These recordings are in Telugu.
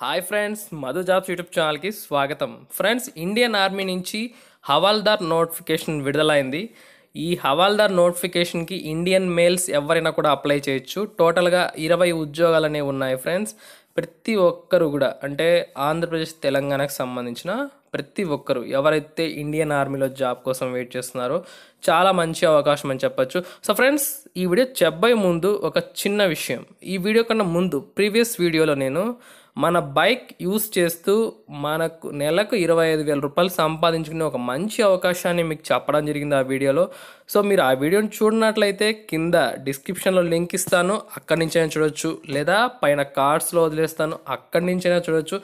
hi friends Madhu jobs YouTube ఛానల్కి స్వాగతం ఫ్రెండ్స్ ఇండియన్ ఆర్మీ నుంచి హవాల్దార్ నోటిఫికేషన్ విడుదలైంది ఈ హవాల్దార్ నోటిఫికేషన్కి ఇండియన్ మెయిల్స్ ఎవరైనా కూడా అప్లై చేయొచ్చు టోటల్గా ఇరవై ఉద్యోగాలు అనేవి ఉన్నాయి ఫ్రెండ్స్ ప్రతి ఒక్కరు కూడా అంటే ఆంధ్రప్రదేశ్ తెలంగాణకు సంబంధించిన ప్రతి ఒక్కరు ఎవరైతే ఇండియన్ ఆర్మీలో జాబ్ కోసం వెయిట్ చేస్తున్నారో చాలా మంచి అవకాశం అని చెప్పొచ్చు సో ఫ్రెండ్స్ ఈ వీడియో చెప్పే ముందు ఒక చిన్న విషయం ఈ వీడియో కన్నా ముందు ప్రీవియస్ వీడియోలో నేను మన బైక్ యూస్ చేస్తూ మనకు నెలకు ఇరవై ఐదు వేల రూపాయలు సంపాదించుకునే ఒక మంచి అవకాశాన్ని మీకు చెప్పడం జరిగింది ఆ వీడియోలో సో మీరు ఆ వీడియోని చూడనట్లయితే కింద డిస్క్రిప్షన్లో లింక్ ఇస్తాను అక్కడి నుంచైనా చూడొచ్చు లేదా పైన కార్డ్స్లో వదిలేస్తాను అక్కడి నుంచైనా చూడొచ్చు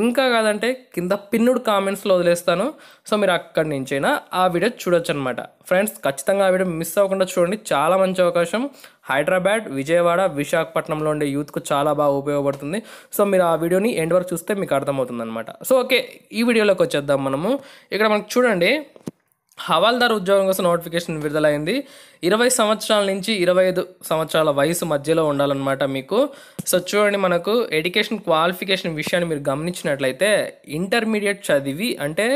ఇంకా కాదంటే కింద పిన్నుడు కామెంట్స్లో వదిలేస్తాను సో మీరు అక్కడి నుంచైనా ఆ వీడియో చూడొచ్చు అనమాట ఫ్రెండ్స్ ఖచ్చితంగా ఆ వీడియో మిస్ అవ్వకుండా చూడండి చాలా మంచి అవకాశం హైదరాబాద్ విజయవాడ విశాఖపట్నంలో ఉండే యూత్కు చాలా బాగా ఉపయోగపడుతుంది సో మీరు ఆ వీడియోని ఎండ్ వరకు చూస్తే మీకు అర్థమవుతుంది అనమాట సో ఓకే ఈ వీడియోలోకి వచ్చేద్దాం మనము ఇక్కడ మనకు చూడండి హవాల్దార్ ఉద్యోగం కోసం నోటిఫికేషన్ విడుదలైంది ఇరవై సంవత్సరాల నుంచి ఇరవై ఐదు సంవత్సరాల వయసు మధ్యలో ఉండాలన్నమాట మీకు సో చూడండి మనకు ఎడ్యుకేషన్ క్వాలిఫికేషన్ విషయాన్ని మీరు గమనించినట్లయితే ఇంటర్మీడియట్ చదివి అంటే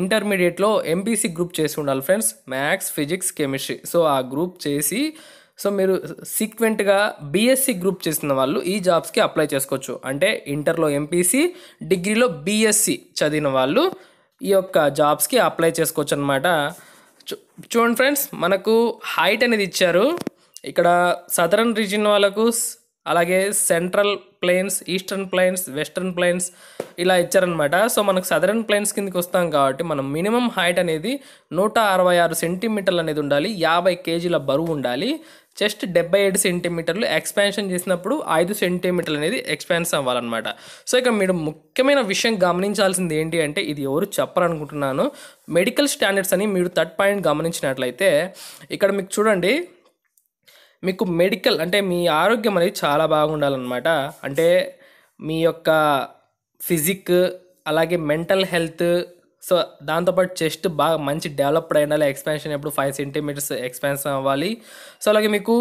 ఇంటర్మీడియట్లో ఎంపీసీ గ్రూప్ చేసి ఉండాలి friends maths physics chemistry so ఆ గ్రూప్ చేసి సో మీరు సీక్వెంట్గా బీఎస్సీ గ్రూప్ చేసిన వాళ్ళు ఈ జాబ్స్కి అప్లై చేసుకోవచ్చు అంటే ఇంటర్లో ఎంపీసీ డిగ్రీలో బీఎస్సీ చదివిన వాళ్ళు ఈ యొక్క జాబ్స్కి అప్లై చేసుకోవచ్చు అనమాట చూడండి ఫ్రెండ్స్ మనకు హైట్ అనేది ఇచ్చారు ఇక్కడ సదరన్ రీజియన్ వాళ్ళకు అలాగే central plains eastern plains western plains ఇలా ఇచ్చారనమాట సో మనకు సదరన్ ప్లెయిన్స్ కిందకి వస్తాం కాబట్టి మనం మినిమం హైట్ అనేది నూట అరవై ఆరు సెంటీమీటర్లు అనేది ఉండాలి యాభై కేజీల బరువు ఉండాలి జస్ట్ డెబ్బై ఏడు సెంటీమీటర్లు ఎక్స్పాన్షన్ చేసినప్పుడు ఐదు సెంటీమీటర్లు అనేది ఎక్స్పాన్స్ అవ్వాలన్నమాట సో ఇక మీరు ముఖ్యమైన విషయం గమనించాల్సింది ఏంటి అంటే ఇది ఎవరు చెప్పాలనుకుంటున్నాను మెడికల్ స్టాండర్డ్స్ అని మీరు థర్డ్ పాయింట్ గమనించినట్లయితే ఇక్కడ మీకు చూడండి మీకు మెడికల్ అంటే మీ ఆరోగ్యం అనేది చాలా బాగుండాలన్నమాట అంటే మీ యొక్క ఫిజిక్ అలాగే మెంటల్ హెల్త్ సో దాంతోపాటు చెస్ట్ బాగా మంచి డెవలప్డ్ అయ్యాలి ఎక్స్పాన్షన్ ఎప్పుడు ఫైవ్ సెంటీమీటర్స్ ఎక్స్పాన్షన్ అవ్వాలి సో అలాగే మీకు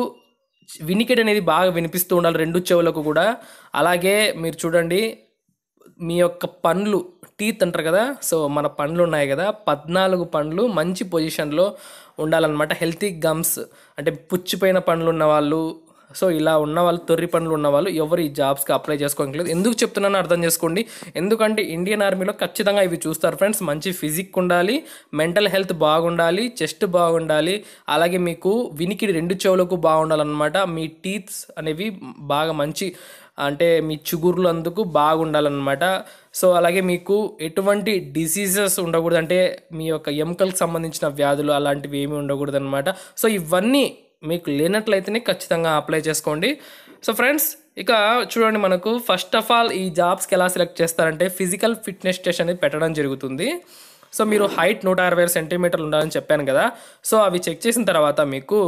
వినికిడి అనేది బాగా వినిపిస్తూ ఉండాలి రెండు చెవులకు కూడా అలాగే మీరు చూడండి మీ యొక్క పండ్లు టీత్ అంటారు కదా సో మన పండ్లు ఉన్నాయి కదా పద్నాలుగు పండ్లు మంచి పొజిషన్లో ఉండాలన్నమాట హెల్తీ గమ్స్ అంటే పుచ్చిపోయిన పండ్లు ఉన్న వాళ్ళు సో ఇలా ఉన్న వాళ్ళు తొర్రి పనులు ఉన్నవాళ్ళు ఎవరు ఈ జాబ్స్కి అప్లై చేసుకోవట్లేదు ఎందుకు చెప్తున్నాను అర్థం చేసుకోండి ఎందుకంటే ఇండియన్ ఆర్మీలో ఖచ్చితంగా ఇవి చూస్తారు ఫ్రెండ్స్ మంచి ఫిజిక్ ఉండాలి మెంటల్ హెల్త్ బాగుండాలి చెస్ట్ బాగుండాలి అలాగే మీకు వినికిడి రెండు చెవులకు బాగుండాలన్నమాట మీ టీత్స్ అనేవి బాగా మంచి అంటే మీ చిగుర్లు అందుకు బాగుండాలన్నమాట సో అలాగే మీకు ఎటువంటి డిసీజెస్ ఉండకూడదు అంటే మీ యొక్క ఎముకలకు సంబంధించిన వ్యాధులు అలాంటివి ఏమీ ఉండకూడదు అనమాట సో ఇవన్నీ మీకు లేనట్లయితేనే ఖచ్చితంగా అప్లై చేసుకోండి సో ఫ్రెండ్స్ ఇక చూడండి మనకు ఫస్ట్ ఆఫ్ ఆల్ ఈ జాబ్స్కి ఎలా సెలెక్ట్ చేస్తారంటే ఫిజికల్ ఫిట్నెస్ టెస్ట్ అనేది పెట్టడం జరుగుతుంది సో మీరు హైట్ నూట అరవై సెంటీమీటర్లు ఉండాలని చెప్పాను కదా సో అవి చెక్ చేసిన తర్వాత మీకు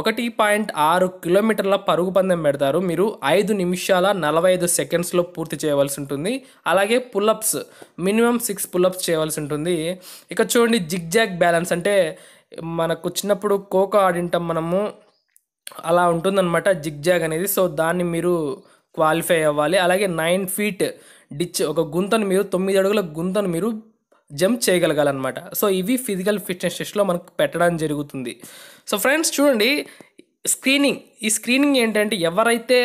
ఒకటి పాయింట్ ఆరు కిలోమీటర్ల పరుగు పందెం పెడతారు మీరు ఐదు నిమిషాల నలభై ఐదు సెకండ్స్లో పూర్తి చేయవలసి ఉంటుంది అలాగే పుల్లప్స్ మినిమం సిక్స్ పుల్లప్స్ చేయవలసి ఉంటుంది ఇక చూడండి జిగ్జాగ్ బ్యాలెన్స్ అంటే మనకు చిన్నప్పుడు కోకో ఆడింటాం మనము అలా ఉంటుందన్నమాట జిగ్జాగ్ అనేది సో దాన్ని మీరు క్వాలిఫై అవ్వాలి అలాగే నైన్ ఫీట్ డిచ్ ఒక గుంతను మీరు తొమ్మిది అడుగుల గుంతను మీరు జంప్ చేయగలగాలన్నమాట సో ఇవి ఫిజికల్ ఫిట్నెస్ టెస్ట్లో మనకు పెట్టడం జరుగుతుంది సో ఫ్రెండ్స్ చూడండి స్క్రీనింగ్ ఈ స్క్రీనింగ్ ఏంటంటే ఎవరైతే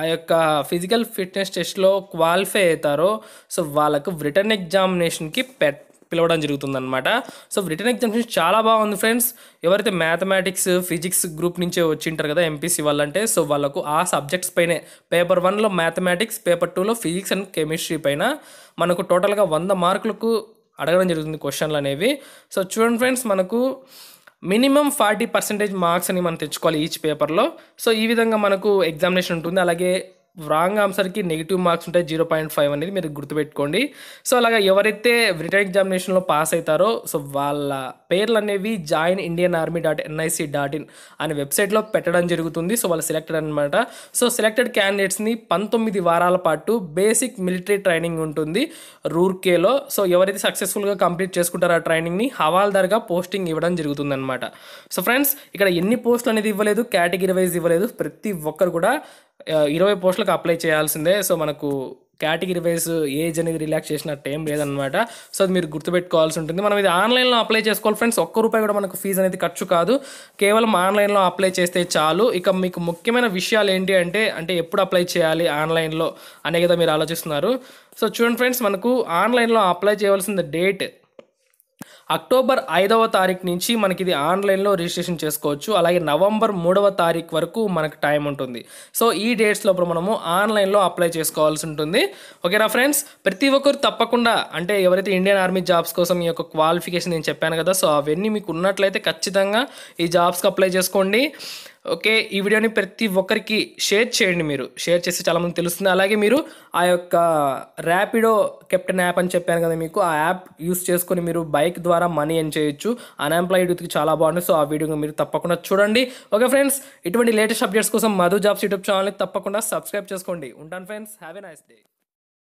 ఆ యొక్క ఫిజికల్ ఫిట్నెస్ టెస్ట్లో క్వాలిఫై అవుతారో సో వాళ్ళకు రిటర్న్ ఎగ్జామినేషన్కి పెట్ పిలవడం జరుగుతుంది అనమాట సో రిటర్న్ ఎగ్జామ్షన్ చాలా బాగుంది ఫ్రెండ్స్ ఎవరైతే మ్యాథమెటిక్స్ ఫిజిక్స్ గ్రూప్ నుంచే వచ్చింటారు కదా ఎంపీసీ వాళ్ళంటే సో వాళ్ళకు ఆ సబ్జెక్ట్స్ పైనే పేపర్ వన్లో మ్యాథమెటిక్స్ పేపర్ టూలో ఫిజిక్స్ అండ్ కెమిస్ట్రీ పైన మనకు టోటల్గా వంద మార్కులకు అడగడం జరుగుతుంది క్వశ్చన్లు అనేవి సో చూడండి ఫ్రెండ్స్ మనకు మినిమం ఫార్టీ పర్సెంటేజ్ మార్క్స్ అని మనం తెచ్చుకోవాలి ఈచ్ పేపర్లో సో ఈ విధంగా మనకు ఎగ్జామినేషన్ ఉంటుంది అలాగే రాంగ్ ఆన్సర్కి నెగిటివ్ మార్క్స్ ఉంటాయి జీరో పాయింట్ ఫైవ్ అనేది మీరు గుర్తుపెట్టుకోండి సో అలాగా ఎవరైతే రిటర్న్ ఎగ్జామినేషన్లో పాస్ అవుతారో సో వాళ్ళ పేర్లు అనేవి join Indian army dot NIC dot in అనే వెబ్సైట్లో పెట్టడం జరుగుతుంది సో వాళ్ళు సెలెక్టెడ్ అనమాట సో సెలెక్టెడ్ క్యాండిడేట్స్ని పంతొమ్మిది వారాల పాటు బేసిక్ మిలిటరీ ట్రైనింగ్ ఉంటుంది రూర్కేలో సో ఎవరైతే సక్సెస్ఫుల్గా కంప్లీట్ చేసుకుంటారో ఆ ట్రైనింగ్ని హవాల్దార్గా పోస్టింగ్ ఇవ్వడం అనమాట సో ఫ్రెండ్స్ ఇక్కడ ఎన్ని పోస్టులు అనేది ఇవ్వలేదు కేటగిరీ వైజ్ ఇవ్వలేదు ప్రతి ఒక్కరు కూడా ఇరవై పోస్టులకు అప్లై చేయాల్సిందే సో మనకు కేటగిరీ వైజ్ ఏజ్ అనేది రిలాక్స్ చేసినట్టు ఏం లేదనమాట సో అది మీరు గుర్తుపెట్టుకోవాల్సి ఉంటుంది మనం ఇది ఆన్లైన్లో అప్లై చేసుకోవాలి ఫ్రెండ్స్ ఒక్క రూపాయి కూడా మనకు ఫీజు అనేది ఖర్చు కాదు కేవలం ఆన్లైన్లో అప్లై చేస్తే చాలు ఇక మీకు ముఖ్యమైన విషయాలు ఏంటి అంటే అంటే ఎప్పుడు అప్లై చేయాలి ఆన్లైన్లో అనే కదా మీరు ఆలోచిస్తున్నారు సో చూడండి ఫ్రెండ్స్ మనకు ఆన్లైన్లో అప్లై చేయవలసిన డేట్ అక్టోబర్ ఐదవ తారీఖు నుంచి మనకి ఇది ఆన్లైన్లో రిజిస్ట్రేషన్ చేసుకోవచ్చు అలాగే నవంబర్ మూడవ తారీఖు వరకు మనకు టైం ఉంటుంది సో ఈ డేట్స్ లోపల మనము ఆన్లైన్లో అప్లై చేసుకోవాల్సి ఉంటుంది ఓకేనా ఫ్రెండ్స్ ప్రతి ఒక్కరు తప్పకుండా అంటే ఎవరైతే ఇండియన్ ఆర్మీ జాబ్స్ కోసం ఈ యొక్క క్వాలిఫికేషన్ నేను చెప్పాను కదా సో అవన్నీ మీకు ఉన్నట్లయితే ఖచ్చితంగా ఈ జాబ్స్కి అప్లై చేసుకోండి ఓకే ఈ వీడియోని ప్రతి ఒక్కరికి షేర్ చేయండి మీరు షేర్ చేస్తే చాలామంది తెలుస్తుంది అలాగే మీరు ఆ యొక్క ర్యాపిడో కెప్టెన్ యాప్ అని చెప్పాను కదా మీకు ఆ యాప్ యూస్ చేసుకొని మీరు బైక్ ద్వారా మనీ ఎన్ చేయొచ్చు అన్ఎంప్లాయిడ్ యూత్కి చాలా బాగుంది సో ఆ వీడియో మీరు తప్పకుండా చూడండి ఓకే ఫ్రెండ్స్ ఇటువంటి లేటెస్ట్ అప్డేట్స్ కోసం మధు జాబ్స్ యూట్యూబ్ ఛానల్ని తప్పకుండా సబ్స్క్రైబ్ చేసుకోండి ఉంటాను friends have a nice day